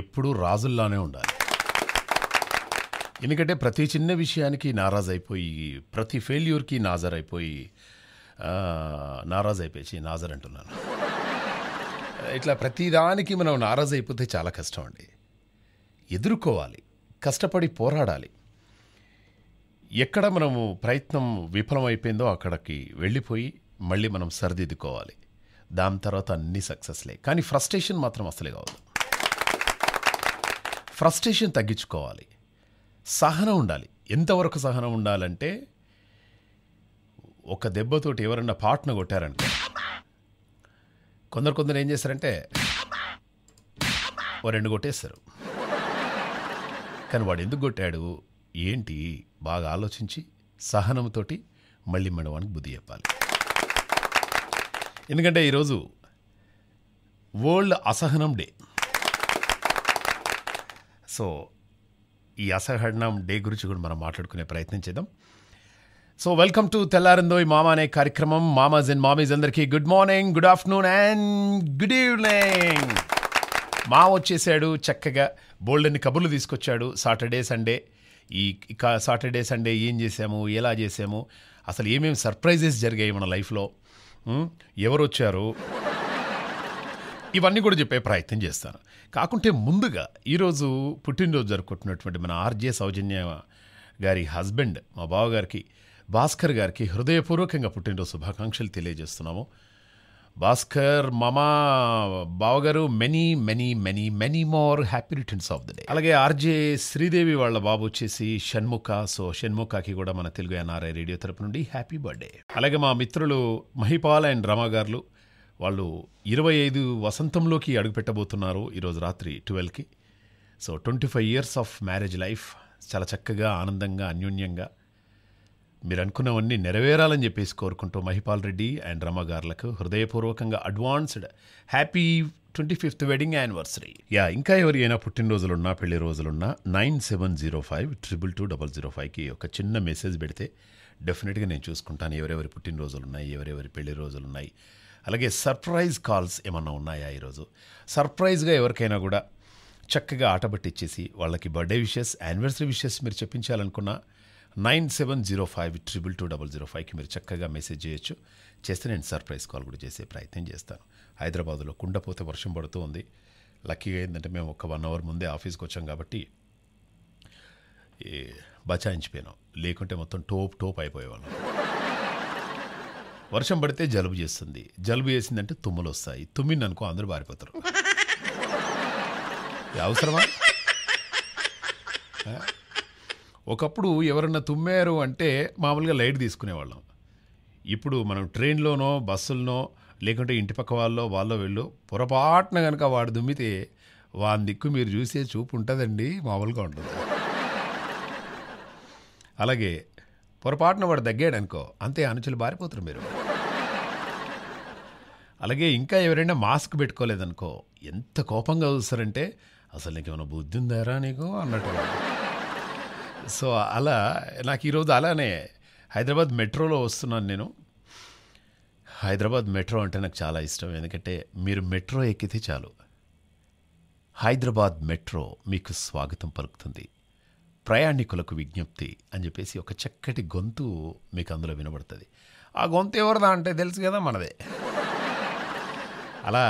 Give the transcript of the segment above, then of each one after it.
ఎప్పుడూ రాజుల్లానే ఉండాలి ఎందుకంటే ప్రతి చిన్న విషయానికి నారాజ్ అయిపోయి ప్రతి ఫెయిల్యూర్కి నాజర్ అయిపోయి నారాజ్ అయిపోయి నాజర్ అంటున్నాను ఇట్లా ప్రతిదానికి మనం నారాజ్ అయిపోతే చాలా కష్టం అండి ఎదుర్కోవాలి కష్టపడి పోరాడాలి ఎక్కడ మనము ప్రయత్నం విఫలమైపోయిందో అక్కడికి వెళ్ళిపోయి మళ్ళీ మనం సరిదిద్దుకోవాలి దాని తర్వాత అన్ని సక్సెస్లే కానీ ఫ్రస్ట్రేషన్ మాత్రం అసలే కావద్దు ఫ్రస్ట్రేషన్ తగ్గించుకోవాలి సహనం ఉండాలి ఎంతవరకు సహనం ఉండాలంటే ఒక దెబ్బతోటి ఎవరన్నా పాట్న కొట్టారంటే కొందరు కొందరు ఏం చేస్తారంటే ఓ రెండు కొట్టేస్తారు కానీ వాడు ఎందుకు కొట్టాడు ఏంటి బాగా ఆలోచించి సహనంతోటి మళ్ళీ మెడవానికి బుద్ధి చెప్పాలి ఎందుకంటే ఈరోజు వరల్డ్ అసహనం డే సో ఈ అసహరణం డే గురించి కూడా మనం మాట్లాడుకునే ప్రయత్నం చేద్దాం సో వెల్కమ్ టు తెల్లారిందోయ్ మామా అనే కార్యక్రమం మామాజ్ అండ్ మామీస్ అందరికీ good morning good afternoon and good evening మా వచ్చేసాడు చక్కగా బోల్డెన్ని కబుర్లు తీసుకొచ్చాడు సాటర్డే సండే ఈ సాటర్డే సండే ఏం చేసాము ఎలా చేసాము అసలు ఏమేమి సర్ప్రైజెస్ జరిగాయి మన లైఫ్లో ఎవరు వచ్చారు ఇవన్నీ కూడా చెప్పే ప్రయత్నం చేస్తాను కాకుంటే ముందుగా ఈరోజు పుట్టినరోజు జరుపుకుంటున్నటువంటి మన ఆర్జే సౌజన్య గారి హస్బెండ్ మా బావగారికి భాస్కర్ గారికి హృదయపూర్వకంగా పుట్టినరోజు శుభాకాంక్షలు తెలియజేస్తున్నాము భాస్కర్ మామా బావగారు many many many many more happy returns of the day అలాగే ఆర్జే శ్రీదేవి వాళ్ళ బాబు వచ్చేసి షణ్ముఖ సో షణ్ముఖకి కూడా మన తెలుగు ఎన్ఆర్ఐ రేడియో తరపు నుండి హ్యాపీ బర్త్డే అలాగే మా మిత్రులు మహిపాల్ అండ్ రమా వాళ్ళు ఇరవై ఐదు వసంతంలోకి అడుగుపెట్టబోతున్నారు ఈరోజు రాత్రి ట్వెల్వ్కి so twenty five years of marriage life చాలా చక్కగా ఆనందంగా అన్యోన్యంగా మీరు అనుకున్నవన్నీ నెరవేరాలని చెప్పేసి కోరుకుంటూ మహిపాల్ రెడ్డి అండ్ రమగారులకు హృదయపూర్వకంగా advanced happy twenty fifth wedding anniversary yeah ఇంకా ఎవరైనా పుట్టినరోజులున్నా పెళ్లి రోజులున్నా nine seven zero five triple two double zero ఫైవ్కి ఒక చిన్న మెసేజ్ పెడితే డెఫినెట్గా నేను చూసుకుంటాను ఎవరెవరి పుట్టినరోజులు ఉన్నాయి ఎవరెవరి పెళ్లి రోజులు ఉన్నాయి అలాగే సర్ప్రైజ్ కాల్స్ ఏమన్నా ఉన్నాయా ఈరోజు సర్ప్రైజ్గా ఎవరికైనా కూడా చక్కగా ఆట వాళ్ళకి బర్త్డే విషెస్ యానివర్సరీ విషెస్ మీరు చెప్పించాలనుకున్నా nine seven zero five triple two double zero ఫైవ్కి మీరు చక్కగా మెసేజ్ చేయొచ్చు చేస్తే నేను సర్ప్రైజ్ కాల్ కూడా చేసే ప్రయత్నం చేస్తాను హైదరాబాద్లో కుండపోతే వర్షం పడుతూ ఉంది లక్కీగా ఏంటంటే మేము ఒక వన్ అవర్ ముందే ఆఫీస్కి వచ్చాం కాబట్టి బచాయించిపోయినాం లేకుంటే మొత్తం టోప్ టోప్ అయిపోయేవాళ్ళం వర్షం పడితే జలుబు చేస్తుంది జలుబు చేసిందంటే తుమ్ములు వస్తాయి తుమ్మింది అనుకో అందరూ పారిపోతారు అవసరమా ఒకప్పుడు ఎవరన్నా తుమ్మారు అంటే మామూలుగా లైట్ తీసుకునేవాళ్ళం ఇప్పుడు మనం ట్రైన్లోనో బస్సులనో లేకుంటే ఇంటి పక్క వాళ్ళో వాళ్ళో వెళ్ళు పొరపాటున కనుక వాడు దుమ్మితే వాని దిక్కు మీరు చూసే చూపు ఉంటుందండి మామూలుగా ఉంటుంది అలాగే పొరపాటున వాడు దగ్గాడనుకో అంతే అనుచులు బారిపోతారు మీరు అలాగే ఇంకా ఎవరైనా మాస్క్ పెట్టుకోలేదనుకో ఎంత కోపంగా చూస్తారంటే అసలు నీకేమైనా బుద్ధి ఉందారా నీకు అన్నట్టు సో అలా నాకు ఈరోజు అలానే హైదరాబాద్ మెట్రోలో వస్తున్నాను నేను హైదరాబాద్ మెట్రో అంటే నాకు చాలా ఇష్టం ఎందుకంటే మీరు మెట్రో ఎక్కితే చాలు హైదరాబాద్ మెట్రో మీకు స్వాగతం పలుకుతుంది ప్రయాణికులకు విజ్ఞప్తి అని చెప్పేసి ఒక చక్కటి గొంతు మీకు అందులో వినబడుతుంది ఆ గొంతు ఎవరిదా అంటే తెలుసు కదా మనదే అలా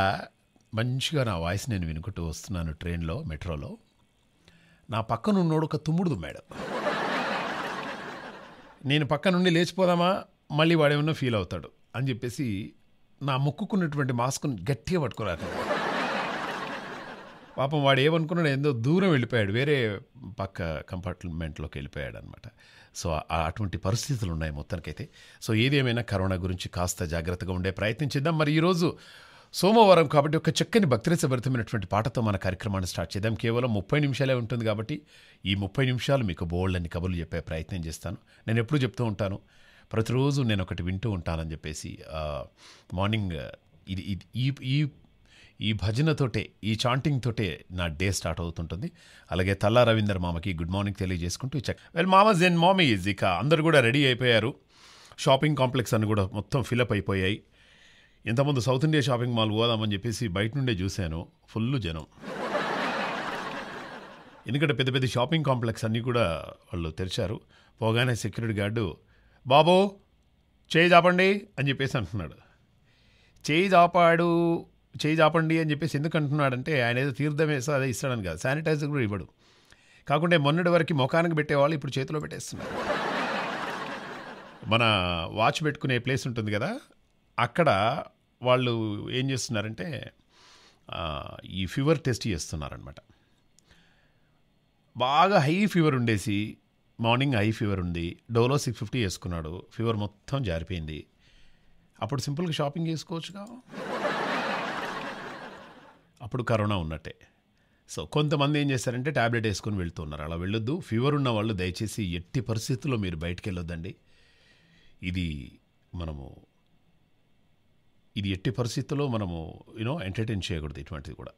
మంచిగా నా వాయిస్ నేను వినుకుంటూ వస్తున్నాను ట్రైన్లో మెట్రోలో నా పక్కన ఉన్నోడు ఒక తుమ్ముడు మేడం నేను పక్క నుండి లేచిపోదామా మళ్ళీ వాడేమన్నా ఫీల్ అవుతాడు అని చెప్పేసి నా ముక్కుకున్నటువంటి మాస్క్ని గట్టిగా పట్టుకురాకండి పాపం వాడు ఏమనుకున్నాడు ఏందో దూరం వెళ్ళిపోయాడు వేరే పక్క కంపార్ట్మెంట్లోకి వెళ్ళిపోయాడు అనమాట సో అటువంటి పరిస్థితులు ఉన్నాయి మొత్తానికైతే సో ఏదేమైనా కరోనా గురించి కాస్త జాగ్రత్తగా ఉండే ప్రయత్నం చేద్దాం మరి ఈరోజు సోమవారం కాబట్టి ఒక చక్కని భక్తిరసభరితమైనటువంటి పాటతో మన కార్యక్రమాన్ని స్టార్ట్ చేద్దాం కేవలం ముప్పై నిమిషాలే ఉంటుంది కాబట్టి ఈ ముప్పై నిమిషాలు మీకు బోల్డ్ అని కబుర్లు చెప్పే ప్రయత్నం చేస్తాను నేను ఎప్పుడు చెప్తూ ఉంటాను ప్రతిరోజు నేను ఒకటి వింటూ ఉంటానని చెప్పేసి మార్నింగ్ ఇది ఇది ఈ ఈ ఈ భజనతోటే ఈ చాంటింగ్ తోటే నా డే స్టార్ట్ అవుతుంటుంది అలాగే తల్లా రవీందర్ మామకి గుడ్ మార్నింగ్ తెలియజేసుకుంటూ చెక్ వెల్ మామస్ అండ్ మామీస్ ఇక అందరు కూడా రెడీ అయిపోయారు షాపింగ్ కాంప్లెక్స్ అని కూడా మొత్తం ఫిలప్ అయిపోయాయి ఇంతకుముందు సౌత్ ఇండియా షాపింగ్ మాల్ పోదామని చెప్పేసి బయట నుండే చూశాను ఫుల్ జనం ఎందుకంటే పెద్ద పెద్ద షాపింగ్ కాంప్లెక్స్ అన్నీ కూడా వాళ్ళు తెరిచారు పోగానే సెక్యూరిటీ గార్డు బాబో చేయి చాపండి అని చెప్పేసి అంటున్నాడు చేయి చాపాడు చేయి చాపండి అని చెప్పేసి ఎందుకు అంటున్నాడంటే ఆయన ఏదో తీర్థం వేస్తే అదే ఇస్తాడని కాదు శానిటైజర్ కూడా ఇవ్వడు కాకుండా మొన్నటి వరకు ముఖానికి పెట్టేవాళ్ళు ఇప్పుడు చేతిలో పెట్టేస్తున్నారు మన వాచ్ పెట్టుకునే ప్లేస్ ఉంటుంది కదా అక్కడ వాళ్ళు ఏం చేస్తున్నారంటే ఈ ఫీవర్ టెస్ట్ చేస్తున్నారనమాట బాగా హై ఫీవర్ ఉండేసి మార్నింగ్ హై ఫీవర్ ఉంది డోలో సిక్స్ ఫిఫ్టీ వేసుకున్నాడు ఫీవర్ మొత్తం జారిపోయింది అప్పుడు సింపుల్గా షాపింగ్ చేసుకోవచ్చుగా అప్పుడు కరోనా ఉన్నట్టే సో కొంతమంది ఏం చేస్తారంటే ట్యాబ్లెట్ వేసుకొని వెళ్తున్నారు అలా వెళ్ళొద్దు ఫీవర్ ఉన్న వాళ్ళు దయచేసి ఎట్టి పరిస్థితుల్లో మీరు బయటికి వెళ్ళొద్దండి ఇది మనము ఇది ఎట్టి పరిస్థితుల్లో మనము యూనో ఎంటర్టైన్ చేయకూడదు ఇటువంటిది కూడా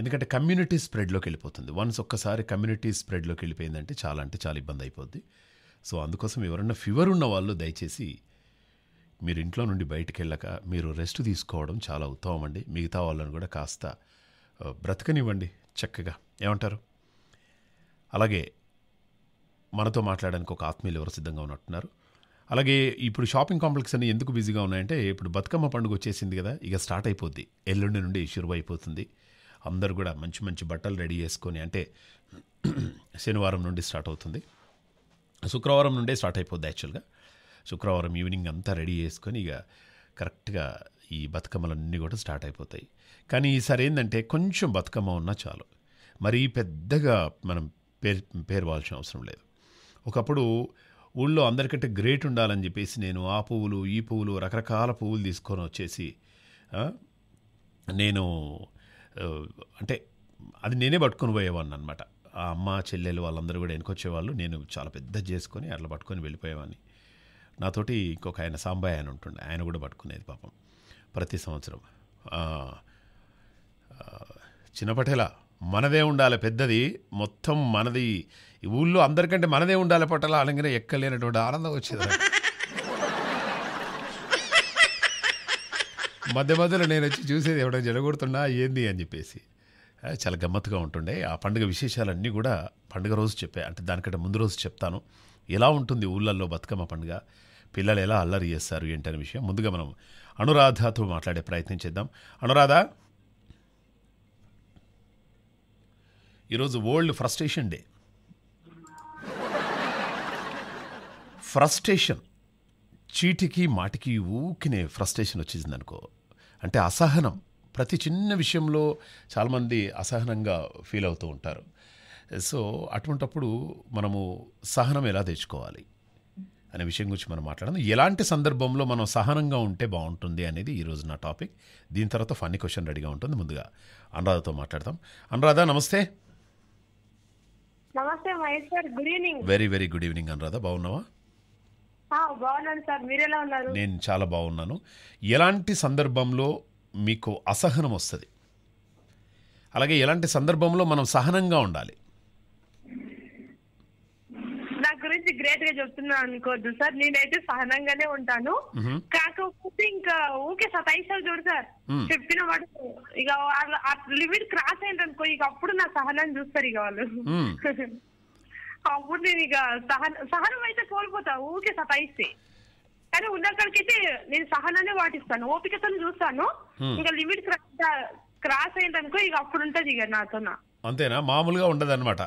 ఎందుకంటే కమ్యూనిటీ స్ప్రెడ్లోకి వెళ్ళిపోతుంది వన్స్ ఒక్కసారి కమ్యూనిటీ స్ప్రెడ్లోకి వెళ్ళిపోయిందంటే చాలా అంటే చాలా ఇబ్బంది అయిపోద్ది సో అందుకోసం ఎవరన్నా ఫీవర్ ఉన్న వాళ్ళు దయచేసి మీరు ఇంట్లో నుండి బయటికి వెళ్ళక మీరు రెస్ట్ తీసుకోవడం చాలా ఉత్తమం అండి మిగతా వాళ్ళని కూడా కాస్త బ్రతకనివ్వండి చక్కగా ఏమంటారు అలాగే మనతో మాట్లాడడానికి ఒక ఆత్మీయులు ఎవరు సిద్ధంగా ఉన్నట్టున్నారు అలాగే ఇప్పుడు షాపింగ్ కాంప్లెక్స్ అన్ని ఎందుకు బిజీగా ఉన్నాయంటే ఇప్పుడు బతుకమ్మ పండుగ వచ్చేసింది కదా ఇక స్టార్ట్ అయిపోద్ది ఎల్లుండి నుండి షురువు అయిపోతుంది అందరూ కూడా మంచి మంచి బట్టలు రెడీ చేసుకొని అంటే శనివారం నుండి స్టార్ట్ అవుతుంది శుక్రవారం నుండే స్టార్ట్ అయిపోద్ది యాక్చువల్గా శుక్రవారం ఈవినింగ్ అంతా రెడీ చేసుకొని ఇక కరెక్ట్గా ఈ బతుకమ్మలన్నీ కూడా స్టార్ట్ అయిపోతాయి కానీ ఈసారి ఏంటంటే కొంచెం బతుకమ్మ ఉన్నా చాలు మరీ పెద్దగా మనం పేరు పేర్వాల్సిన అవసరం లేదు ఒకప్పుడు ఊళ్ళో అందరికంటే గ్రేట్ ఉండాలని చెప్పేసి నేను ఆ పువ్వులు ఈ పువ్వులు రకరకాల పువ్వులు తీసుకొని వచ్చేసి నేను అంటే అది నేనే పట్టుకొని పోయేవాడిని అనమాట ఆ అమ్మ చెల్లెలు వాళ్ళందరూ కూడా వెనుకొచ్చేవాళ్ళు నేను చాలా పెద్ద చేసుకొని అట్లా పట్టుకొని వెళ్ళిపోయేవాడిని నాతోటి ఇంకొక ఆయన సాంబాయ్ ఆయన ఉంటుండే ఆయన కూడా పట్టుకునేది పాపం ప్రతి సంవత్సరం చిన్నపటేలా మనదే ఉండాలి పెద్దది మొత్తం మనది ఊళ్ళో అందరికంటే మనదే ఉండాలి పట్టాల అనగానే ఎక్కలేనటువంటి ఆనందం వచ్చేది మధ్య మధ్యలో నేను వచ్చి చూసేది ఎవడో జడగొడుతున్నా ఏంది అని చెప్పేసి చాలా గమ్మత్తుగా ఉంటుండే ఆ పండుగ విశేషాలన్నీ కూడా పండుగ రోజు చెప్పే అంటే దానికంటే ముందు రోజు చెప్తాను ఎలా ఉంటుంది ఊళ్ళల్లో బతుకమ్మ పండుగ పిల్లలు ఎలా అల్లరి చేస్తారు ఏంటనే విషయం ముందుగా మనం అనురాధతో మాట్లాడే ప్రయత్నం చేద్దాం అనురాధ ఈరోజు వరల్డ్ ఫ్రస్ట్రేషన్ డే ఫ్రస్ట్రేషన్ చీటికి మాటికి ఊకినే ఫ్రస్ట్రేషన్ వచ్చేసింది అనుకో అంటే అసహనం ప్రతి చిన్న విషయంలో చాలామంది అసహనంగా ఫీల్ అవుతూ ఉంటారు సో అటువంటప్పుడు మనము సహనం ఎలా తెచ్చుకోవాలి అనే విషయం గురించి మనం మాట్లాడదాం ఎలాంటి సందర్భంలో మనం సహనంగా ఉంటే బాగుంటుంది అనేది ఈరోజు నా టాపిక్ దీని తర్వాత ఫన్నీ క్వశ్చన్ రెడీగా ఉంటుంది ముందుగా అనురాధతో మాట్లాడదాం అనురాధ నమస్తే నమస్తే Mahesh sir good evening very very good evening Anuradha బాగున్నావా బాగున్నాను సార్ మీరు ఎలా ఉన్నారు నేను చాలా బాగున్నాను ఎలాంటి సందర్భంలో మీకు అసహనం వస్తుంది అలాగే ఎలాంటి సందర్భంలో మనం సహనంగా ఉండాలి గురించి గ్రేట్ గా చెప్తున్నా అనుకోద్దు సార్ నేనైతే సహనంగానే ఉంటాను కాకపోతే ఇంకా ఓకే సతాయిస్తావు చూడు సార్ చెప్పిన వాడు ఇక లిమిట్ క్రాస్ అయిందనుకో ఇక అప్పుడు నా సహనం చూస్తారు ఇక వాళ్ళు అప్పుడు నేను ఇక సహన సహనం అయితే కోల్పోతా ఊకే సతాయిస్తే కానీ ఉన్నక్కడికైతే నేను సహనాన్ని వాటిస్తాను ఓపికతో చూస్తాను ఇంకా లిమిట్ క్రాస్ అయిందనుకో ఇక అప్పుడు ఉంటది ఇక నాతో అంతేనా మామూలుగా ఉండదు అనమాట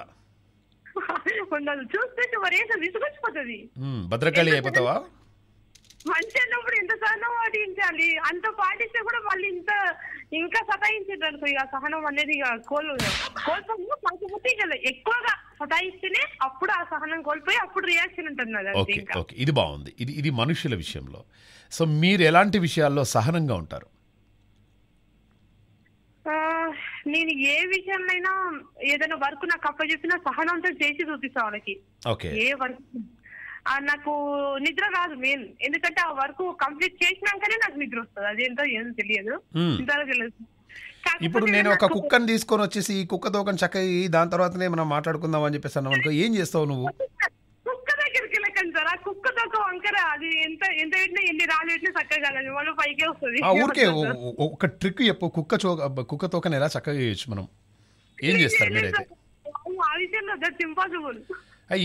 చూస్తే మంచి సహనం పాటించాలి అంత పాటిస్తే కూడా వాళ్ళు ఇంత ఇంకా సహనం అనేది ఇక ఎక్కువగా సతాయిస్తేనే అప్పుడు ఆ సహనం కోల్పోయి అప్పుడు రియాక్షన్ ఉంటుంది ఇది బాగుంది ఇది ఇది మనుషుల విషయంలో సో మీరు ఎలాంటి విషయాల్లో సహనంగా ఉంటారు నేను ఏ విషయంలో ఏదైనా వర్క్ నాకు చెప్పినా సహనంతో చేసి చూపిస్తా వాళ్ళకి ఏ వర్క్ నాకు నిద్ర రాదు మెయిన్ ఎందుకంటే ఆ వర్క్ కంప్లీట్ చేసినాకనే నాకు నిద్ర వస్తుంది అదేంటో ఏం తెలియదు hmm. తెలియదు ఇప్పుడు నేను ఒక కుక్కని తీసుకొని వచ్చేసి ఈ కుక్క తోకని చక్క దాని తర్వాతనే మనం మాట్లాడుకుందాం అని చెప్పేసి అన్నాం అనుకో ఏం చేస్తావు నువ్వు కదా కుక్కతో వంకర అది ఎంత ఎంత పెట్టినా ఎన్ని రాళ్ళు పెట్టినా చక్కగలదు వాళ్ళు పైకే వస్తుంది ఊరికే ఒక ట్రిక్ చెప్పు కుక్క చో కుక్క తోకని ఎలా చక్కగా చేయొచ్చు మనం ఏం చేస్తారు మీరైతే ఇంపాసిబుల్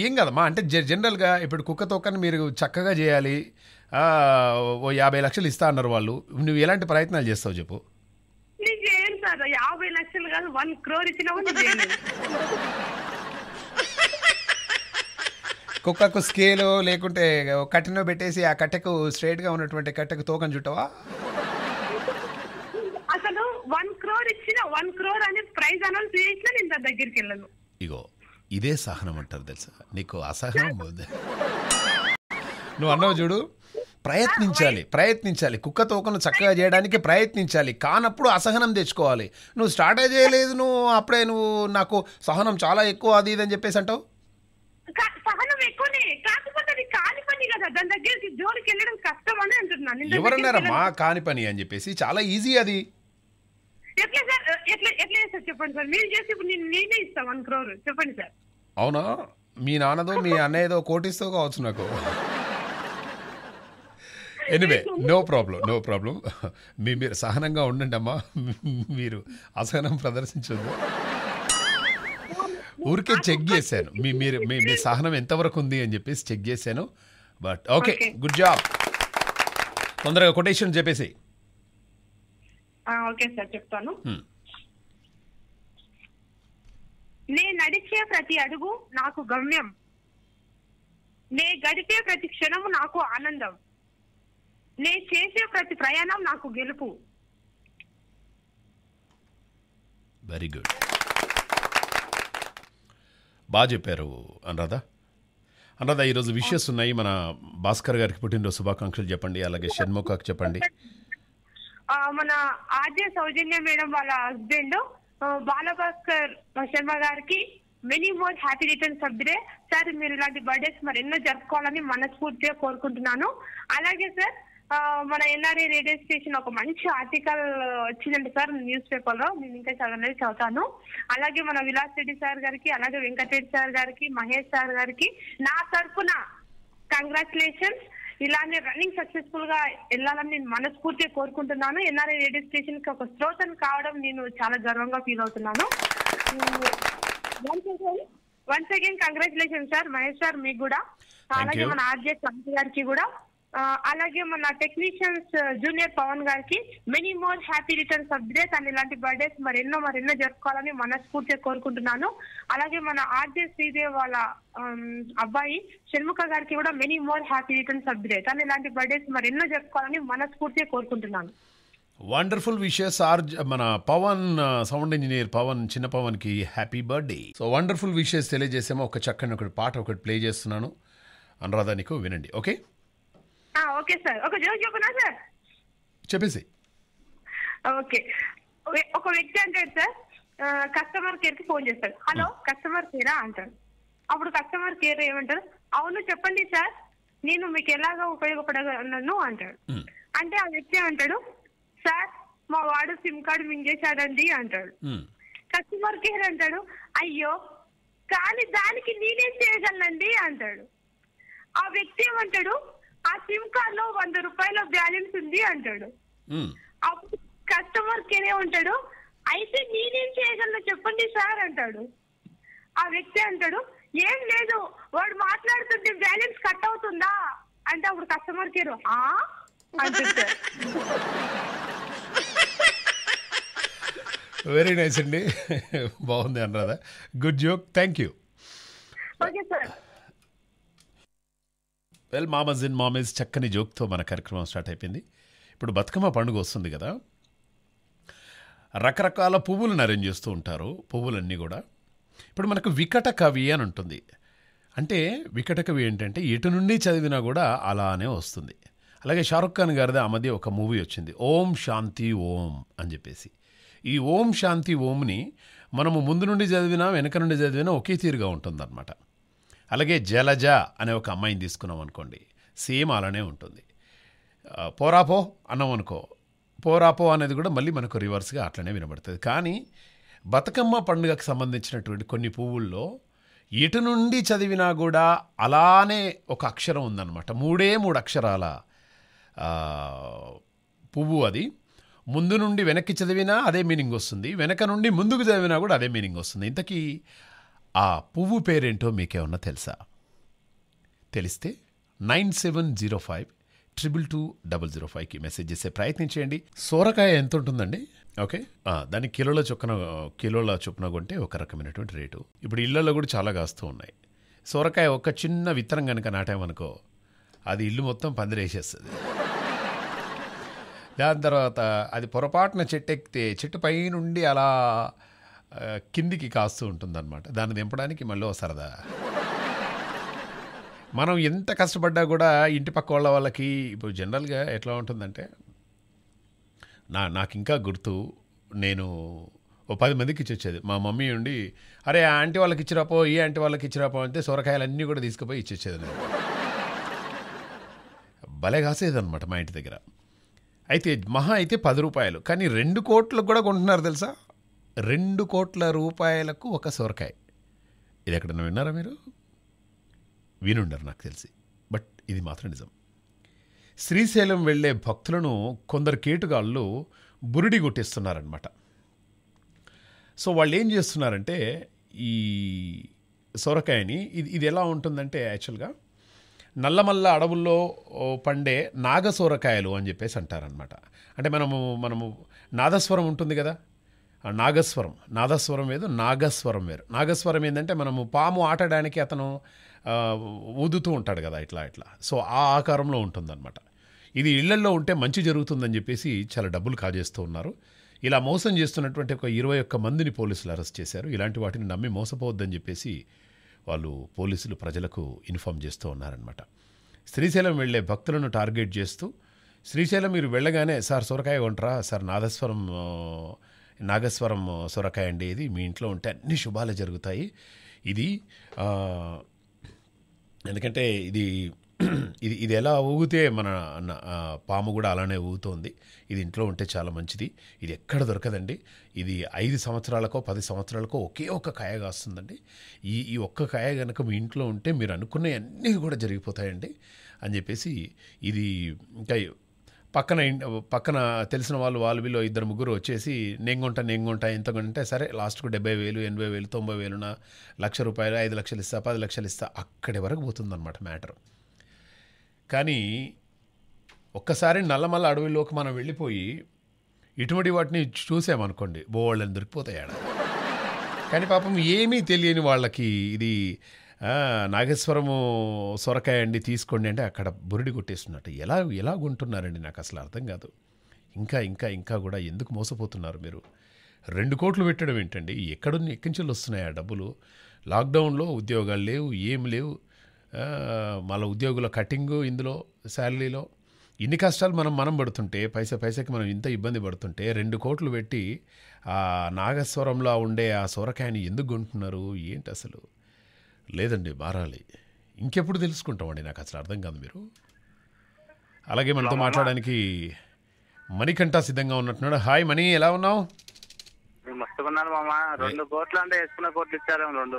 ఏం కదమ్మా అంటే జనరల్గా ఇప్పుడు కుక్క తోకని మీరు చక్కగా చేయాలి ఓ యాభై లక్షలు ఇస్తా అన్నారు వాళ్ళు నువ్వు ఎలాంటి ప్రయత్నాలు చేస్తావు చెప్పు యాభై లక్షలు కాదు వన్ క్రోర్ ఇచ్చినా కుక్కకు స్కేలు లేకుంటే కట్టెను పెట్టేసి ఆ కట్టెకు స్ట్రైట్ గా ఉన్నటువంటి కట్టెకు తోకం చుట్టవా అసలు వన్ క్రోర్ ఇచ్చిన వన్ క్రోర్ అనే ప్రైజ్ అనౌన్స్ చేసినా నేను దాని దగ్గరికి వెళ్ళను ఇగో ఇదే సహనం అంటారు తెలుసా నీకు అసహనం నువ్వు అన్నావు చూడు ప్రయత్నించాలి ప్రయత్నించాలి కుక్క తోకను చక్కగా చేయడానికి ప్రయత్నించాలి కానప్పుడు అసహనం తెచ్చుకోవాలి నువ్వు స్టార్ట్ చేయలేదు నువ్వు అప్పుడే నువ్వు నాకు సహనం చాలా ఎక్కువ అది ఇది అని చెప్పేసి అంటావు సహనం ఎక్కువనే కాకపోతే అది కాని పని కదా దాని దగ్గరికి జోలికి వెళ్ళడం కష్టం అని అంటున్నాను ఎవరన్నారమ్మా కాని పని అని చెప్పేసి చాలా ఈజీ అది ఎట్లా సార్ ఎట్లా ఎట్లా సార్ చెప్పండి సార్ మీరు చేసి ఇప్పుడు నేను నేనే ఇస్తాం వన్ క్రోర్ చెప్పండి సార్ అవునా మీ నాన్నదో మీ ఏదో కోటిస్తో కావచ్చు నాకు anyway no problem no problem మీ మీరు సహనంగా ఉండండి అమ్మా మీరు అసహనం ప్రదర్శించదు ఊరికే చెక్ చేశాను మీ మీరు మీ మీ సహనం ఎంతవరకు ఉంది అని చెప్పేసి చెక్ చేశాను బట్ ఓకే గుడ్ జాబ్ తొందరగా కొటేషన్ చెప్పేసి ఓకే సార్ చెప్తాను నే నడిచే ప్రతి అడుగు నాకు గమ్యం నే గడిపే ప్రతి క్షణం నాకు ఆనందం నే చేసే ప్రతి ప్రయాణం నాకు గెలుపు వెరీ గుడ్ బాగా చెప్పారు అనురాధ అనురాధ ఈరోజు విషయస్ ఉన్నాయి మన భాస్కర్ గారికి పుట్టినరోజు శుభాకాంక్షలు చెప్పండి అలాగే షణ్ముఖాకి చెప్పండి మన ఆర్జే సౌజన్య మేడం వాళ్ళ హస్బెండ్ బాలభాస్కర్ శర్మ గారికి many more happy returns of day sir మీరు ఇలాంటి బర్త్డేస్ మరి ఎన్నో జరుపుకోవాలని మనస్ఫూర్తిగా కోరుకుంటున్నాను అలాగే సార్ మన ఎన్ఆర్ఏ రేడియో స్టేషన్ ఒక మంచి ఆర్టికల్ వచ్చిందండి సార్ న్యూస్ పేపర్ లో నేను ఇంకా చదవలేదు చదువుతాను అలాగే మన విలాస్ రెడ్డి సార్ గారికి అలాగే వెంకటరెడ్డి సార్ గారికి మహేష్ సార్ గారికి నా తరఫున కంగ్రాచులేషన్స్ ఇలానే రన్నింగ్ సక్సెస్ఫుల్ గా వెళ్ళాలని నేను మనస్ఫూర్తిగా కోరుకుంటున్నాను ఎన్ఆర్ఐ రేడియో స్టేషన్ కి ఒక శ్రోతను కావడం నేను చాలా గర్వంగా ఫీల్ అవుతున్నాను once again congratulation sir Mahesh sir మీకు కూడా అలాగే మన ఆర్జే కంపెనీ గారికి కూడా అలాగే మన టెక్నీషియన్స్ జూనియర్ పవన్ గారికి many more happy returns of days and ఇలాంటి బర్త్డేస్ మరి ఎన్నో మరి ఎన్నో జరుపుకోవాలని మనస్ఫూర్తిగా కోరుకుంటున్నాను అలాగే మన ఆర్జే శ్రీదేవ్ వాళ్ళ అబ్బాయి షణ్ముఖ గారికి కూడా many more happy returns of days and ఇలాంటి బర్త్డేస్ మరి ఎన్నో జరుపుకోవాలని మనస్ఫూర్తిగా కోరుకుంటున్నాను వండర్ఫుల్ విషెస్ ఆర్ మన పవన్ సౌండ్ ఇంజనీర్ పవన్ చిన్న పవన్ కి happy birthday so wonderful wishes తెలియజేసాము ఒక చక్కని ఒకటి పాట ఒకటి ప్లే చేస్తున్నాను అనురాధ నీకు వినండి ఓకే ఓకే సార్ ఒక జోక్ చెప్పనా సార్ చెప్పేసి ఓకే ఒక వ్యక్తి అంటాడు సార్ కస్టమర్ కేర్ కి ఫోన్ చేస్తాడు హలో కస్టమర్ కేరా అంటాడు అప్పుడు కస్టమర్ కేర్ ఏమంటారు అవును చెప్పండి సార్ నేను మీకు ఎలాగా ఉపయోగపడగలను అంటాడు అంటే ఆ వ్యక్తి అంటాడు సార్ మా వాడు సిమ్ కార్డు మింగేశాడండి అంటాడు కస్టమర్ కేర్ అంటాడు అయ్యో కానీ దానికి నేనేం చేయగలనండి అంటాడు ఆ వ్యక్తి ఏమంటాడు ఆ సిమ్ కార్డ్ లో వంద రూపాయల బ్యాలెన్స్ ఉంది అంటాడు అప్పుడు కస్టమర్ కేరే ఉంటాడు అయితే నేనేం చేయగలను చెప్పండి సార్ అంటాడు ఆ వ్యక్తి అంటాడు ఏం లేదు వాడు మాట్లాడుతుంటే బ్యాలెన్స్ కట్ అవుతుందా అంటే అప్పుడు కస్టమర్ కేర్ ఆ వెరీ నైస్ అండి బాగుంది అన్నదా good joke thank you okay sir well మామజ్ ఇన్ మామేజ్ చక్కని జోక్తో మన కార్యక్రమం స్టార్ట్ అయిపోయింది ఇప్పుడు బతుకమ్మ పండుగ వస్తుంది కదా రకరకాల పువ్వులను అరేంజ్ చేస్తూ ఉంటారు పువ్వులన్నీ కూడా ఇప్పుడు మనకు వికట కవి అని ఉంటుంది అంటే వికట కవి ఏంటంటే ఎటు నుండి చదివినా కూడా అలానే వస్తుంది అలాగే షారుఖ్ ఖాన్ గారిది ఆ మధ్య ఒక మూవీ వచ్చింది ఓం శాంతి ఓం అని చెప్పేసి ఈ ఓం శాంతి ఓంని మనము ముందు నుండి చదివినా వెనక నుండి చదివినా ఒకే తీరుగా ఉంటుందన్నమాట అలాగే జలజ అనే ఒక అమ్మాయిని తీసుకున్నాం అనుకోండి సేమ్ అలానే ఉంటుంది పోరాపో అన్నాం అనుకో పోరాపో అనేది కూడా మళ్ళీ మనకు రివర్స్గా అట్లనే వినబడుతుంది కానీ బతుకమ్మ పండుగకు సంబంధించినటువంటి కొన్ని పువ్వుల్లో ఇటు నుండి చదివినా కూడా అలానే ఒక అక్షరం ఉందన్నమాట మూడే మూడు అక్షరాల పువ్వు అది ముందు నుండి వెనక్కి చదివినా అదే మీనింగ్ వస్తుంది వెనక నుండి ముందుకు చదివినా కూడా అదే మీనింగ్ వస్తుంది ఇంతకీ ఆ పువ్వు పేరేంటో మీకేమన్నా తెలుసా తెలిస్తే nine seven zero five triple two double zero ఫైవ్కి మెసేజ్ చేసే ప్రయత్నం చేయండి సోరకాయ ఎంత ఉంటుందండి ఓకే దాన్ని కిలోల చొక్కన కిలోల చొప్పున కొంటే ఒక రకమైనటువంటి రేటు ఇప్పుడు ఇళ్లలో కూడా చాలా కాస్తూ ఉన్నాయి సోరకాయ ఒక చిన్న విత్తనం కనుక నాటామనుకో అది ఇల్లు మొత్తం పందిరేసేస్తుంది దాని తర్వాత అది పొరపాటున చెట్టు ఎక్కితే చెట్టు పైనుండి అలా కిందికి కాస్తూ ఉంటుందన్నమాట దాన్ని దింపడానికి మళ్ళీ సరదా మనం ఎంత కష్టపడ్డా కూడా ఇంటి పక్క వాళ్ళ వాళ్ళకి ఇప్పుడు జనరల్గా ఎట్లా ఉంటుందంటే నా నాకు ఇంకా గుర్తు నేను ఓ పది మందికి ఇచ్చి వచ్చేది మా మమ్మీ ఉండి అరే ఆ ఆంటీ వాళ్ళకి ఇచ్చిరాపో ఈ ఆంటీ వాళ్ళకి ఇచ్చిరాపో అంటే సొరకాయలు అన్నీ కూడా తీసుకుపోయి ఇచ్చొచ్చేది నేను భలే కాసేదనమాట మా ఇంటి దగ్గర అయితే మహా అయితే పది రూపాయలు కానీ రెండు కోట్లకు కూడా కొంటున్నారు తెలుసా రెండు కోట్ల రూపాయలకు ఒక సొరకాయ ఇది ఎక్కడన్నా విన్నారా మీరు వినుండరు నాకు తెలిసి బట్ ఇది మాత్రం నిజం శ్రీశైలం వెళ్లే భక్తులను కొందరు కేటుగాళ్ళు బురిడి కొట్టేస్తున్నారనమాట సో వాళ్ళు ఏం చేస్తున్నారంటే ఈ సొరకాయని ఇది ఇది ఎలా ఉంటుందంటే యాక్చువల్గా నల్లమల్ల అడవుల్లో పండే నాగ సొరకాయలు అని చెప్పేసి అంటారనమాట అంటే మనము మనము నాదస్వరం ఉంటుంది కదా నాగస్వరం నాదస్వరం వేరు నాగస్వరం వేరు నాగస్వరం ఏంటంటే మనము పాము ఆటడానికి అతను ఊదుతూ ఉంటాడు కదా ఇట్లా ఇట్లా సో ఆ ఆకారంలో ఉంటుందన్నమాట ఇది ఇళ్లల్లో ఉంటే మంచి జరుగుతుందని చెప్పేసి చాలా డబ్బులు కాజేస్తూ ఉన్నారు ఇలా మోసం చేస్తున్నటువంటి ఒక ఇరవై ఒక్క మందిని పోలీసులు అరెస్ట్ చేశారు ఇలాంటి వాటిని నమ్మి మోసపోవద్దని చెప్పేసి వాళ్ళు పోలీసులు ప్రజలకు ఇన్ఫామ్ చేస్తూ ఉన్నారనమాట శ్రీశైలం వెళ్లే భక్తులను టార్గెట్ చేస్తూ శ్రీశైలం మీరు వెళ్ళగానే సార్ సొరకాయ కొంటరా సార్ నాదస్వరం నాగస్వరం సొరకాయ అండి ఇది మీ ఇంట్లో ఉంటే అన్ని శుభాలు జరుగుతాయి ఇది ఎందుకంటే ఇది ఇది ఇది ఎలా ఊగితే మన పాము కూడా అలానే ఊగుతోంది ఇది ఇంట్లో ఉంటే చాలా మంచిది ఇది ఎక్కడ దొరకదండి ఇది ఐదు సంవత్సరాలకో పది సంవత్సరాలకో ఒకే ఒక్క కాయ కాస్తుందండి ఈ ఈ ఒక్క కాయ కనుక మీ ఇంట్లో ఉంటే మీరు అనుకునే అన్నీ కూడా జరిగిపోతాయండి అని చెప్పేసి ఇది ఇంకా పక్కన పక్కన తెలిసిన వాళ్ళు వాళ్ళు వీళ్ళు ఇద్దరు ముగ్గురు వచ్చేసి నెంగుంటా నెంగుంటా ఎంత కొంటే సరే లాస్ట్కు డెబ్బై వేలు ఎనభై వేలు తొంభై వేలున లక్ష రూపాయలు ఐదు లక్షలు ఇస్తా పది లక్షలు ఇస్తా అక్కడి వరకు పోతుందన్నమాట మ్యాటర్ కానీ ఒక్కసారి నల్లమల్ల అడవిలోకి మనం వెళ్ళిపోయి ఇటువంటి వాటిని చూసామనుకోండి బోళ్ళని దొరికిపోతాయాడ కానీ పాపం ఏమీ తెలియని వాళ్ళకి ఇది నాగేశ్వరము సొరకాయ అండి తీసుకోండి అంటే అక్కడ బురిడి కొట్టేస్తున్నట్టు ఎలా ఎలా కొంటున్నారండి నాకు అసలు అర్థం కాదు ఇంకా ఇంకా ఇంకా కూడా ఎందుకు మోసపోతున్నారు మీరు రెండు కోట్లు పెట్టడం ఏంటండి ఎక్కడ ఎక్కించలు వస్తున్నాయి ఆ డబ్బులు లాక్డౌన్లో ఉద్యోగాలు లేవు ఏం లేవు మళ్ళీ ఉద్యోగుల కటింగు ఇందులో శాలరీలో ఇన్ని కష్టాలు మనం మనం పడుతుంటే పైస పైసకి మనం ఇంత ఇబ్బంది పడుతుంటే రెండు కోట్లు పెట్టి ఆ నాగస్వరంలో ఉండే ఆ సొరకాయని ఎందుకు కొంటున్నారు ఏంటి అసలు లేదండి మారాలి ఇంకెప్పుడు తెలుసుకుంటామండి నాకు అసలు అర్థం కాదు మీరు అలాగే మనతో మాట్లాడడానికి మణికంఠ సిద్ధంగా ఉన్నట్టున్నాడు హాయ్ మణి ఎలా ఉన్నావు రెండు అంటే రెండు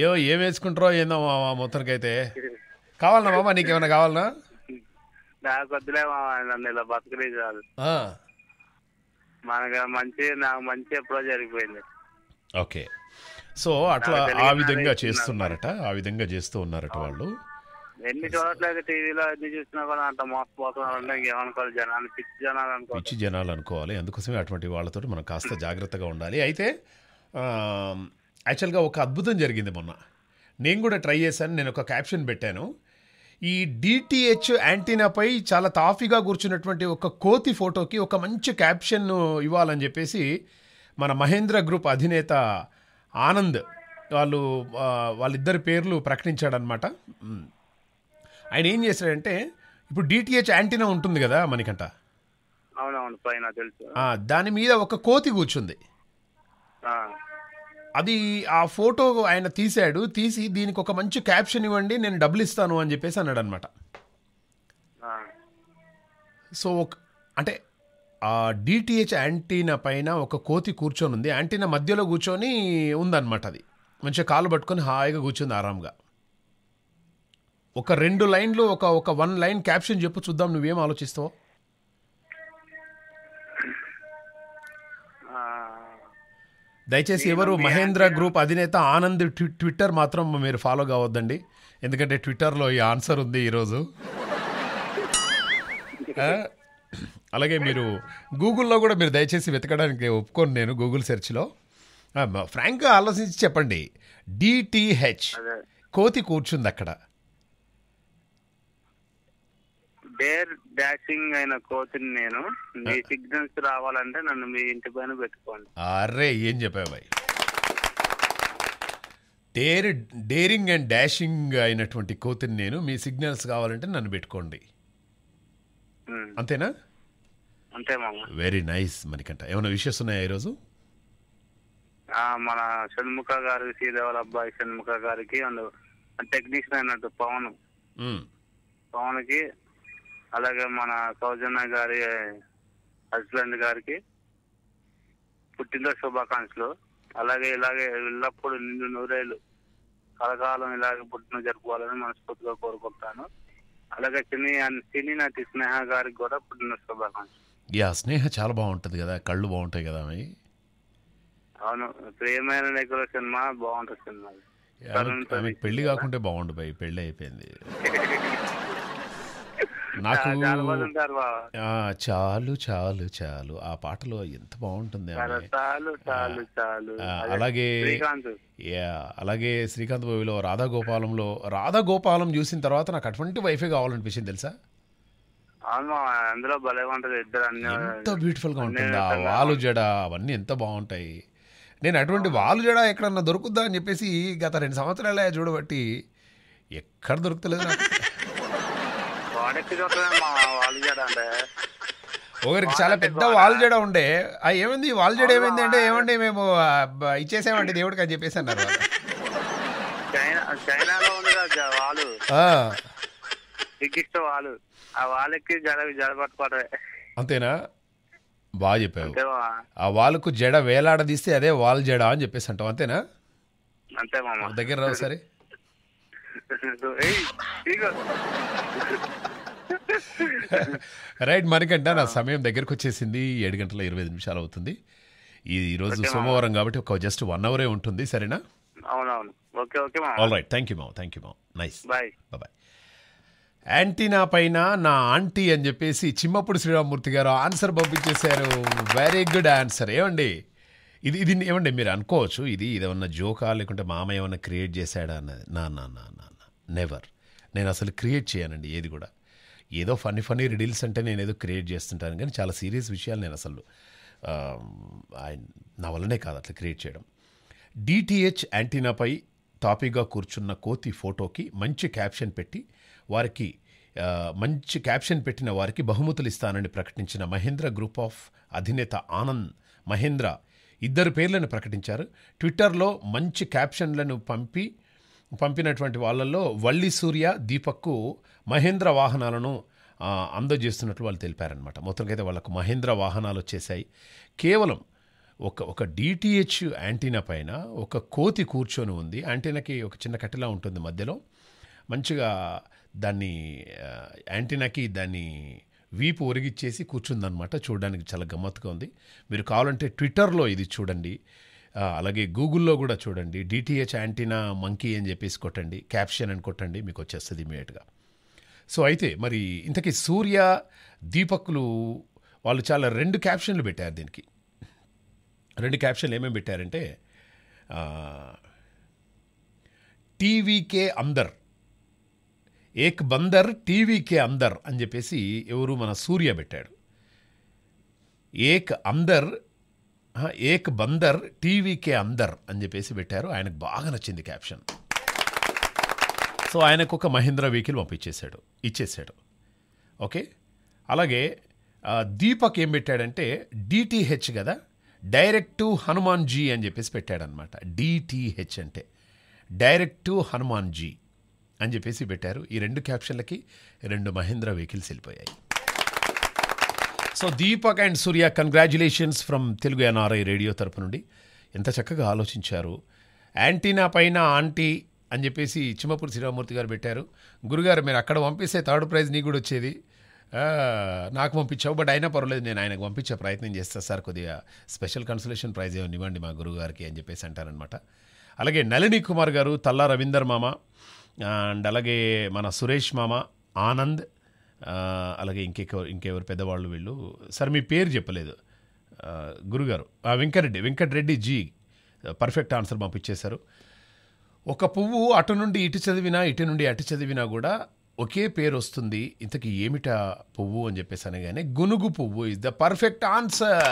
ఏ ఏం వేసుకుంటారో ఏందో మామా మొత్తానికి అయితే కావాలనా నీకు ఏమైనా కావాలనా నాకు నన్ను ఇలా మంచి నాకు మంచి ఎప్పుడో జరిగిపోయింది ఓకే సో అట్లా ఆ విధంగా చేస్తున్నారట ఆ విధంగా చేస్తూ ఉన్నారట వాళ్ళు ఎన్ని చూడట్లేదు టీవీలో ఎన్ని చూసినా కూడా అంత మోసపోతున్నారు జనాలు పిచ్చి జనాలు అనుకో పిచ్చి జనాలు అనుకోవాలి అందుకోసమే అటువంటి వాళ్ళతో మనం కాస్త hmm. జాగ్రత్తగా ఉండాలి అయితే యాక్చువల్గా ఒక అద్భుతం జరిగింది మొన్న నేను కూడా ట్రై చేశాను నేను ఒక క్యాప్షన్ పెట్టాను ఈ డిటిహెచ్ యాంటీనాపై చాలా తాఫీగా కూర్చున్నటువంటి ఒక కోతి ఫోటోకి ఒక మంచి క్యాప్షన్ ఇవ్వాలని చెప్పేసి మన మహేంద్ర గ్రూప్ అధినేత ఆనంద్ వాళ్ళు వాళ్ళిద్దరి పేర్లు ప్రకటించాడనమాట ఆయన ఏం చేశాడంటే ఇప్పుడు డిటిహెచ్ యాంటీనా ఉంటుంది కదా మనకంట అవునవును తెలుసు దాని మీద ఒక కోతి కూర్చుంది అది ఆ ఫోటో ఆయన తీశాడు తీసి దీనికి ఒక మంచి క్యాప్షన్ ఇవ్వండి నేను డబ్బులు ఇస్తాను అని చెప్పేసి అన్నాడు అనమాట సో అంటే ఆ డిటిహెచ్ యాంటీనా పైన ఒక కోతి కూర్చొని ఉంది యాంటీనా మధ్యలో కూర్చొని ఉందన్నమాట అది మంచిగా కాలు పట్టుకొని హాయిగా కూర్చుంది ఆరాంగా ఒక రెండు లైన్లు ఒక ఒక వన్ లైన్ క్యాప్షన్ చెప్పు చూద్దాం నువ్వేం ఆలోచిస్తావు దయచేసి ఎవరు మహేంద్ర గ్రూప్ అధినేత ఆనంద్ ట్విట్టర్ మాత్రం మీరు ఫాలో కావద్దండి ఎందుకంటే ట్విట్టర్లో ఈ ఆన్సర్ ఉంది ఈరోజు అలాగే మీరు గూగుల్లో కూడా మీరు దయచేసి వెతకడానికి ఒప్పుకోను నేను గూగుల్ సెర్చ్లో ఫ్రాంక్గా ఆలోచించి చెప్పండి డిటిహెచ్ కోతి కూర్చుంది అక్కడ డేర్ డాషింగ్ అయిన కోతిని నేను మీ సిగ్నల్స్ రావాలంటే నన్ను మీ ఇంటి పైన పెట్టుకోండి అరే ఏం చెప్పావు భాయ్ డేర్ డేరింగ్ అండ్ డాషింగ్ అయినటువంటి కోతిని నేను మీ సిగ్నల్స్ కావాలంటే నన్ను పెట్టుకోండి అంతేనా అంతే మామ వెరీ నైస్ మణికంఠ ఏమైనా విషయస్ ఉన్నాయా ఈరోజు మన షణ్ముఖ గారు శ్రీదేవల అబ్బాయి షణ్ముఖ గారికి అండ్ టెక్నీషియన్ అయినట్టు పవన్ పవన్ కి అలాగే మన సౌజన్య గారి హస్బెండ్ గారికి పుట్టినరోజు శుభాకాంక్షలు అలాగే ఇలాగే ఎల్లప్పుడు నిండు నూరేళ్ళు కలకాలం ఇలాగే పుట్టిన జరుపుకోవాలని మనస్ఫూర్తిగా కోరుకుంటాను అలాగే సినీ సినీ నటి స్నేహ గారికి కూడా పుట్టిన శుభాకాంక్షలు యా స్నేహ చాలా బాగుంటుంది కదా కళ్ళు బాగుంటాయి కదా అవి అవును ప్రియమైన దగ్గర సినిమా బాగుంటుంది సినిమా పెళ్లి కాకుంటే బాగుండు పెళ్లి అయిపోయింది నాకు చాలు చాలు చాలు ఆ పాటలో ఎంత బాగుంటుంది అలాగే అలాగే శ్రీకాంత్ బాబులో రాధా గోపాలంలో రాధా గోపాలం చూసిన తర్వాత నాకు అటువంటి వైఫే కావాలనిపించింది తెలుసా ఎంత బ్యూటిఫుల్ గా ఉంటుంది ఆ వాలు జడ అవన్నీ ఎంత బాగుంటాయి నేను అటువంటి వాలు జడ ఎక్కడన్నా దొరుకుద్దా అని చెప్పేసి గత రెండు సంవత్సరాలే చూడబట్టి ఎక్కడ దొరుకుతలేదు నాకు ఒకరికి చాలా పెద్ద వాల్జడ ఉండే ఏమైంది వాల్జడ ఏమైంది అంటే ఏమండి మేము ఇచ్చేసామండి దేవుడికి అని చెప్పేసి అన్నారు వాళ్ళు వాళ్ళు ఆ అంతేనా బాగా చెప్పావు ఆ వాళ్ళకు జడ తీస్తే అదే వాల్ జడ అని చెప్పేసి అంటాం అంతేనా అంతే దగ్గర రావు సరే రైట్ మరికంట నా సమయం దగ్గరకు వచ్చేసింది ఏడు గంటల ఇరవై నిమిషాలు అవుతుంది ఈ రోజు సోమవారం కాబట్టి ఒక జస్ట్ వన్ అవరే ఉంటుంది సరేనా అవునవును okay okay all right thank you thank you nice boy antenna పైన నా ఆంటీ అని చెప్పేసి చిమ్మప్పుడు శ్రీరామ్మూర్తి గారు ఆన్సర్ పంపించేశారు వెరీ గుడ్ ఆన్సర్ ఏమండి ఇది ఇది ఏమండి మీరు అనుకోవచ్చు ఇది ఏమన్నా జోకా లేకుంటే మామ ఏమన్నా క్రియేట్ చేశాడా అన్నది నా నా నా నా నెవర్ నేను అసలు క్రియేట్ చేయనండి ఏది కూడా ఏదో ఫన్నీ ఫన్నీ రిడీల్స్ అంటే నేను ఏదో క్రియేట్ చేస్తుంటాను కానీ చాలా సీరియస్ విషయాలు నేను అసలు నా వల్లనే కాదు అట్లా క్రియేట్ చేయడం డిటిహెచ్ యాంటీనాపై టాపీగా కూర్చున్న కోతి ఫోటోకి మంచి క్యాప్షన్ పెట్టి వారికి మంచి క్యాప్షన్ పెట్టిన వారికి బహుమతులు ఇస్తానని ప్రకటించిన మహేంద్ర గ్రూప్ ఆఫ్ అధినేత ఆనంద్ మహేంద్ర ఇద్దరు పేర్లను ప్రకటించారు ట్విట్టర్లో మంచి క్యాప్షన్లను పంపి పంపినటువంటి వాళ్ళల్లో వల్లి సూర్య దీపక్కు మహేంద్ర వాహనాలను అందజేస్తున్నట్లు వాళ్ళు తెలిపారనమాట మొత్తంకైతే వాళ్ళకు మహేంద్ర వాహనాలు వచ్చేసాయి కేవలం ఒక ఒక డిటిహెచ్ యాంటీనా పైన ఒక కోతి కూర్చొని ఉంది యాంటీనాకి ఒక చిన్న కట్టెలా ఉంటుంది మధ్యలో మంచిగా దాన్ని యాంటీనాకి దాన్ని వీపు ఒరిగిచ్చేసి కూర్చుందనమాట చూడడానికి చాలా గమ్మత్తుగా ఉంది మీరు కావాలంటే ట్విట్టర్లో ఇది చూడండి అలాగే గూగుల్లో కూడా చూడండి డిటిహెచ్ యాంటీనా మంకీ అని చెప్పేసి కొట్టండి క్యాప్షన్ అని కొట్టండి మీకు వచ్చేస్తుంది ఇమీడియట్గా సో అయితే మరి ఇంతకీ సూర్య దీపక్లు వాళ్ళు చాలా రెండు క్యాప్షన్లు పెట్టారు దీనికి రెండు క్యాప్షన్లు ఏమేమి పెట్టారంటే టీవీకే అందర్ ఏక్ బందర్ టీవీకే అందర్ అని చెప్పేసి ఎవరు మన సూర్య పెట్టాడు ఏక్ అందర్ ఏక్ బందర్ టీవీకే అందర్ అని చెప్పేసి పెట్టారు ఆయనకు బాగా నచ్చింది క్యాప్షన్ సో ఆయనకు ఒక మహేంద్ర వెహికల్ పంపించేశాడు ఇచ్చేసాడు ఓకే అలాగే దీపక్ ఏం పెట్టాడంటే డిటిహెచ్ కదా డైరెక్ట్ టు హనుమాన్ జీ అని చెప్పేసి పెట్టాడనమాట డిటిహెచ్ అంటే డైరెక్ట్ టు హనుమాన్ జీ అని చెప్పేసి పెట్టారు ఈ రెండు క్యాప్షన్లకి రెండు మహేంద్ర వెహికల్స్ వెళ్ళిపోయాయి so Deepak and Surya congratulations from Telugu NRI radio తరపు నుండి ఎంత చక్కగా ఆలోచించారు యాంటీనా పైన ఆంటీ అని చెప్పేసి చిమ్మపూరి శ్రీరామూర్తి గారు పెట్టారు గురుగారు మీరు అక్కడ పంపిస్తే థర్డ్ ప్రైజ్ నీకు కూడా వచ్చేది నాకు పంపించావు బట్ అయినా పర్వాలేదు నేను ఆయనకు పంపించే ప్రయత్నం చేస్తాను సార్ కొద్దిగా స్పెషల్ కన్సలేషన్ ప్రైజ్ ఏమనివ్వండి మా గురుగారికి అని చెప్పేసి అంటారనమాట అలాగే నళిని కుమార్ గారు తల్లా రవీందర్ మామ అండ్ అలాగే మన సురేష్ మామ ఆనంద్ అలాగే ఇంకెవరు ఇంకెవరు పెద్దవాళ్ళు వీళ్ళు సార్ మీ పేరు చెప్పలేదు గురుగారు వెంకటరెడ్డి వెంకటరెడ్డి జీ పర్ఫెక్ట్ ఆన్సర్ పంపించేశారు ఒక పువ్వు అటు నుండి ఇటు చదివినా ఇటు నుండి అటు చదివినా కూడా ఒకే పేరు వస్తుంది ఇంతకి ఏమిటా పువ్వు అని చెప్పేసి అనగానే గునుగు పువ్వు ఇస్ ద పర్ఫెక్ట్ ఆన్సర్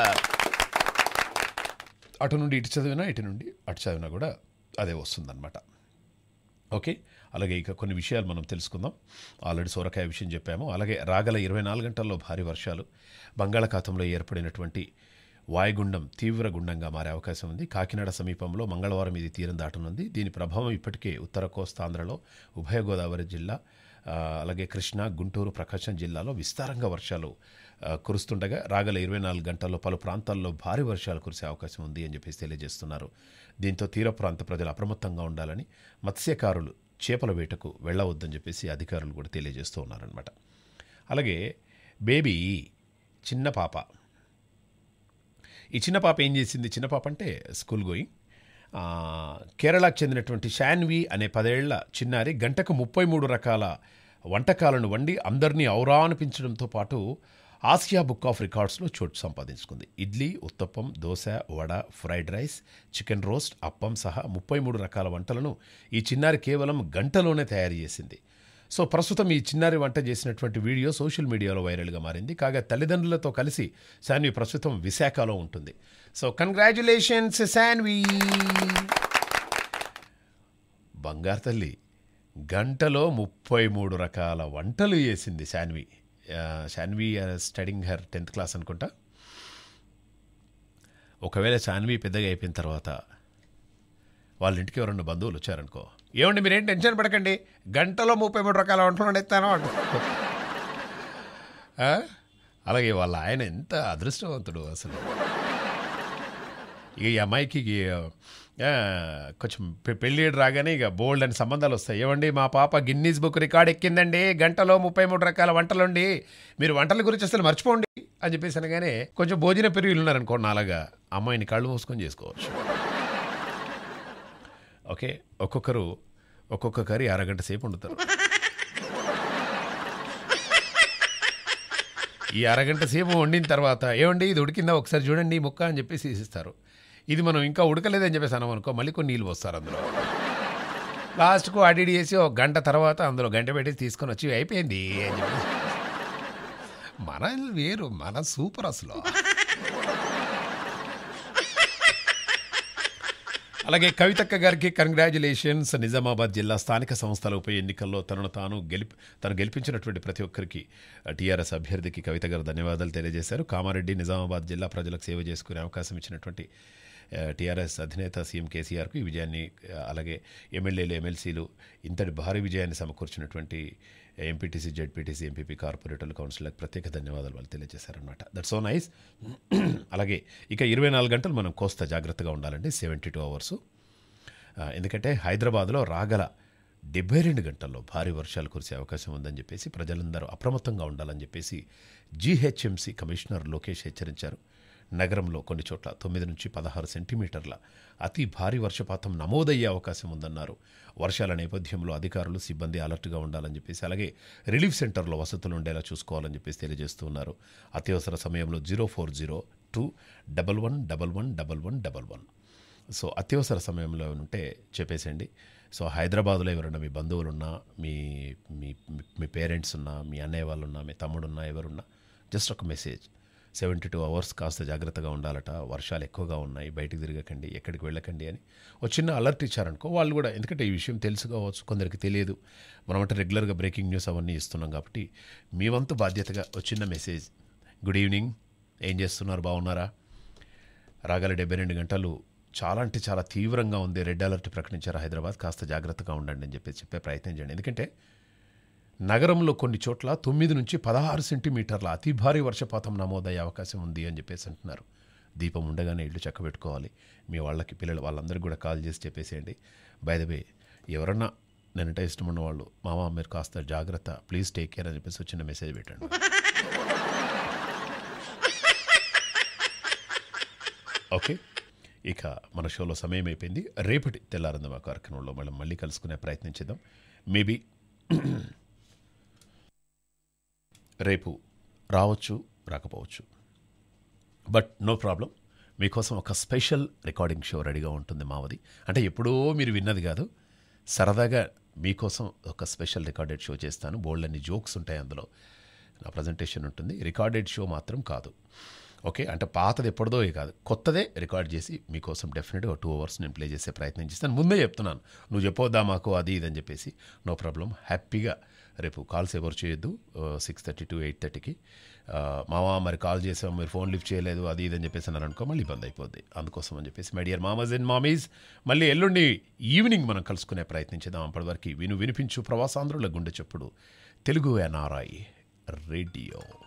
అటు నుండి ఇటు చదివినా ఇటు నుండి అటు చదివినా కూడా అదే వస్తుందన్నమాట ఓకే అలాగే ఇక కొన్ని విషయాలు మనం తెలుసుకుందాం ఆల్రెడీ సోరకాయ విషయం చెప్పాము అలాగే రాగల ఇరవై నాలుగు గంటల్లో భారీ వర్షాలు బంగాళాఖాతంలో ఏర్పడినటువంటి వాయుగుండం తీవ్ర గుండంగా మారే అవకాశం ఉంది కాకినాడ సమీపంలో మంగళవారం ఇది తీరం దాటనుంది దీని ప్రభావం ఇప్పటికే ఉత్తర కోస్తాంధ్రలో ఉభయ గోదావరి జిల్లా అలాగే కృష్ణా గుంటూరు ప్రకాశం జిల్లాలో విస్తారంగా వర్షాలు కురుస్తుండగా రాగల ఇరవై నాలుగు గంటల్లో పలు ప్రాంతాల్లో భారీ వర్షాలు కురిసే అవకాశం ఉంది అని చెప్పేసి తెలియజేస్తున్నారు దీంతో తీర ప్రాంత ప్రజలు అప్రమత్తంగా ఉండాలని మత్స్యకారులు చేపల వేటకు వెళ్ళవద్దని చెప్పేసి అధికారులు కూడా తెలియజేస్తూ ఉన్నారనమాట అలాగే బేబీ చిన్న పాప ఈ చిన్న పాప ఏం చేసింది చిన్న పాప అంటే స్కూల్ గోయింగ్ కేరళకు చెందినటువంటి షాన్వి అనే పదేళ్ల చిన్నారి గంటకు ముప్పై మూడు రకాల వంటకాలను వండి అందరినీ ఔరా అనిపించడంతో పాటు ఆసియా బుక్ ఆఫ్ రికార్డ్స్లో చోటు సంపాదించుకుంది idli uttapam dosa vada fried rice chicken roast appam సహా ముప్పై మూడు రకాల వంటలను ఈ చిన్నారి కేవలం గంటలోనే తయారు చేసింది సో ప్రస్తుతం ఈ చిన్నారి వంట చేసినటువంటి వీడియో సోషల్ మీడియాలో వైరల్గా మారింది కాగా తల్లిదండ్రులతో కలిసి శాన్వి ప్రస్తుతం విశాఖలో ఉంటుంది సో కంగ్రాచులేషన్స్ శాన్వి బంగారు తల్లి గంటలో ముప్పై మూడు రకాల వంటలు చేసింది Shanvi Shanvi studying her tenth class అనుకుంటా ఒకవేళ శాన్వి పెద్దగా అయిపోయిన తర్వాత వాళ్ళ ఇంటికి ఎవరన్నా బంధువులు వచ్చారనుకో ఏమండి మీరేం టెన్షన్ పడకండి గంటలో ముప్పై మూడు రకాల వంటలు వండిస్తాను అంట అలాగే వాళ్ళ ఆయన ఎంత అదృష్టవంతుడు అసలు ఈ అమ్మాయికి కొంచెం పెళ్ళి రాగానే ఇక బోల్డ్ అని సంబంధాలు వస్తాయి ఏమండి మా పాప గిన్నీస్ బుక్ రికార్డ్ ఎక్కిందండి గంటలో ముప్పై మూడు రకాల వంటలు ఉండి మీరు వంటల గురించి అసలు మర్చిపోండి అని చెప్పేసి అనగానే కొంచెం భోజన పెరుగులు ఉన్నారనుకోండి అలాగా అమ్మాయిని కళ్ళు మూసుకొని చేసుకోవచ్చు ఓకే ఒక్కొక్కరు ఒక్కొక్క కర్రీ అరగంట సేపు వండుతారు ఈ అరగంట సేపు వండిన తర్వాత ఏమండి ఇది ఉడికిందా ఒకసారి చూడండి ముక్క అని చెప్పేసి తీసిస్తారు ఇది మనం ఇంకా ఉడకలేదని చెప్పేసి అనుకో మళ్ళీ కొన్ని నీళ్ళు వస్తారు అందులో లాస్ట్కు అడిడి చేసి ఒక గంట తర్వాత అందులో గంట పెట్టి తీసుకొని వచ్చి అయిపోయింది అని చెప్పేసి మన వేరు మన సూపర్ అసలు అలాగే కవితక్క గారికి కంగ్రాచులేషన్స్ నిజామాబాద్ జిల్లా స్థానిక సంస్థల ఉప ఎన్నికల్లో తనను తాను గెలిపి తను గెలిపించినటువంటి ప్రతి ఒక్కరికి టీఆర్ఎస్ అభ్యర్థికి కవిత గారు ధన్యవాదాలు తెలియజేశారు కామారెడ్డి నిజామాబాద్ జిల్లా ప్రజలకు సేవ చేసుకునే అవకాశం ఇచ్చినటువంటి టీఆర్ఎస్ అధినేత సీఎం కేసీఆర్కు ఈ విజయాన్ని అలాగే ఎమ్మెల్యేలు ఎమ్మెల్సీలు ఇంతటి భారీ విజయాన్ని సమకూర్చినటువంటి ఎంపీటీసీ జెడ్పీటీసీ ఎంపీపీ కార్పొరేటర్లు కౌన్సిల్కి ప్రత్యేక ధన్యవాదాలు వాళ్ళు తెలియజేశారనమాట దట్ సో నైస్ అలాగే ఇక ఇరవై నాలుగు గంటలు మనం కోస్తా జాగ్రత్తగా ఉండాలండి సెవెంటీ టూ అవర్సు ఎందుకంటే హైదరాబాద్లో రాగల డెబ్బై రెండు గంటల్లో భారీ వర్షాలు కురిసే అవకాశం ఉందని చెప్పేసి ప్రజలందరూ అప్రమత్తంగా ఉండాలని చెప్పేసి జీహెచ్ఎంసీ కమిషనర్ లోకేష్ హెచ్చరించారు నగరంలో కొన్ని చోట్ల తొమ్మిది నుంచి పదహారు సెంటీమీటర్ల అతి భారీ వర్షపాతం నమోదయ్యే అవకాశం ఉందన్నారు వర్షాల నేపథ్యంలో అధికారులు సిబ్బంది అలర్ట్గా ఉండాలని చెప్పేసి అలాగే రిలీఫ్ సెంటర్లో వసతులు ఉండేలా చూసుకోవాలని చెప్పేసి తెలియజేస్తున్నారు అత్యవసర సమయంలో zero four zero two double one double one double one double one so అత్యవసర సమయంలో ఉంటే చెప్పేసేయండి సో హైదరాబాద్లో ఎవరున్నా మీ బంధువులున్నా మీ మీ మీ పేరెంట్స్ ఉన్నా మీ అన్నయ్య వాళ్ళు ఉన్నా మీ తమ్ముడున్నా ఎవరున్నా జస్ట్ ఒక మెసేజ్ సెవెంటీ టూ అవర్స్ కాస్త జాగ్రత్తగా ఉండాలట వర్షాలు ఎక్కువగా ఉన్నాయి బయటకు తిరగకండి ఎక్కడికి వెళ్ళకండి అని ఒక చిన్న అలర్ట్ ఇచ్చారనుకో వాళ్ళు కూడా ఎందుకంటే ఈ విషయం తెలుసు కావచ్చు కొందరికి తెలియదు మనమంటే రెగ్యులర్గా బ్రేకింగ్ న్యూస్ అవన్నీ ఇస్తున్నాం కాబట్టి మీ వంతు బాధ్యతగా ఒక చిన్న మెసేజ్ గుడ్ ఈవినింగ్ ఏం చేస్తున్నారు బాగున్నారా రాగల డెబ్బై రెండు గంటలు చాలా అంటే చాలా తీవ్రంగా ఉంది రెడ్ అలర్ట్ ప్రకటించారు హైదరాబాద్ కాస్త జాగ్రత్తగా ఉండండి అని చెప్పేసి చెప్పే ప్రయత్నం చేయండి ఎందుకంటే నగరంలో కొన్ని చోట్ల తొమ్మిది నుంచి పదహారు సెంటీమీటర్ల అతి భారీ వర్షపాతం నమోదయ్యే అవకాశం ఉంది అని చెప్పేసి అంటున్నారు దీపం ఉండగానే ఇల్లు చక్కబెట్టుకోవాలి మీ వాళ్ళకి పిల్లలు వాళ్ళందరికీ కూడా కాల్ చేసి చెప్పేసేయండి బైదవే ఎవరన్నా నేనంటే ఇష్టం ఉన్నవాళ్ళు మామ మీరు కాస్త జాగ్రత్త ప్లీజ్ టేక్ కేర్ అని చెప్పేసి చిన్న మెసేజ్ పెట్టండి ఓకే ఇక మన షోలో సమయం అయిపోయింది రేపటి తెల్లారందమా కార్యక్రమంలో మళ్ళీ మళ్ళీ కలుసుకునే ప్రయత్నం చేద్దాం మేబీ రేపు రావచ్చు రాకపోవచ్చు బట్ నో ప్రాబ్లం మీకోసం ఒక స్పెషల్ రికార్డింగ్ షో రెడీగా ఉంటుంది మావది అంటే ఎప్పుడో మీరు విన్నది కాదు సరదాగా మీకోసం ఒక స్పెషల్ రికార్డెడ్ షో చేస్తాను బోల్డ్ అన్ని జోక్స్ ఉంటాయి అందులో నా ప్రజెంటేషన్ ఉంటుంది రికార్డెడ్ షో మాత్రం కాదు ఓకే అంటే పాతది ఎప్పటిదో కాదు కొత్తదే రికార్డ్ చేసి మీకోసం డెఫినెట్గా టూ అవర్స్ నేను ప్లే చేసే ప్రయత్నం చేస్తాను ముందే చెప్తున్నాను నువ్వు చెప్పొద్దా మాకు అది ఇదని చెప్పేసి నో ప్రాబ్లం హ్యాపీగా రేపు కాల్స్ ఎవరు చేయొద్దు సిక్స్ థర్టీ టు ఎయిట్ థర్టీకి మామ మరి కాల్ చేసాం మీరు ఫోన్ లిఫ్ట్ చేయలేదు అది ఇదని చెప్పేసి అన్నారు అనుకో మళ్ళీ ఇబ్బంది అయిపోద్ది అందుకోసం అని చెప్పేసి my dear mamas and mommies మళ్ళీ ఎల్లుండి ఈవినింగ్ మనం కలుసుకునే ప్రయత్నించేద్దాం అప్పటివరకు విను వినిపించు ప్రవాసాంధ్రుల గుండె చెప్పుడు తెలుగు ఎన్ఆర్ఐ రేడియో